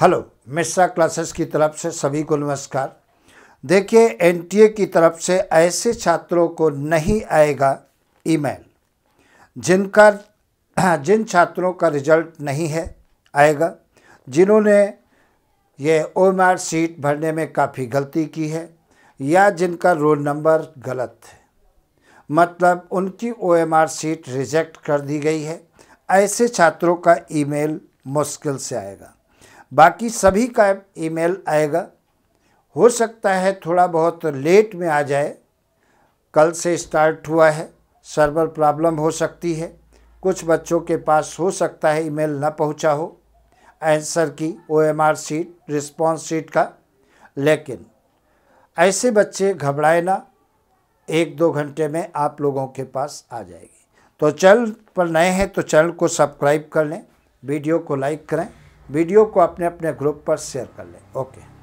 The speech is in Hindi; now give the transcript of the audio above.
हेलो मिश्रा क्लासेस की तरफ से सभी को नमस्कार देखिए एनटीए की तरफ से ऐसे छात्रों को नहीं आएगा ईमेल जिनका जिन छात्रों का रिजल्ट नहीं है आएगा जिन्होंने ये ओ सीट भरने में काफ़ी गलती की है या जिनका रोल नंबर गलत है मतलब उनकी ओ सीट रिजेक्ट कर दी गई है ऐसे छात्रों का ईमेल मुश्किल से आएगा बाकी सभी का ईमेल आएगा हो सकता है थोड़ा बहुत लेट में आ जाए कल से स्टार्ट हुआ है सर्वर प्रॉब्लम हो सकती है कुछ बच्चों के पास हो सकता है ईमेल ना पहुंचा हो आंसर की ओएमआर सीट रिस्पांस सीट का लेकिन ऐसे बच्चे घबराए ना एक दो घंटे में आप लोगों के पास आ जाएगी तो चैनल पर नए हैं तो चैनल को सब्सक्राइब कर लें वीडियो को लाइक करें वीडियो को अपने अपने ग्रुप पर शेयर कर लें ओके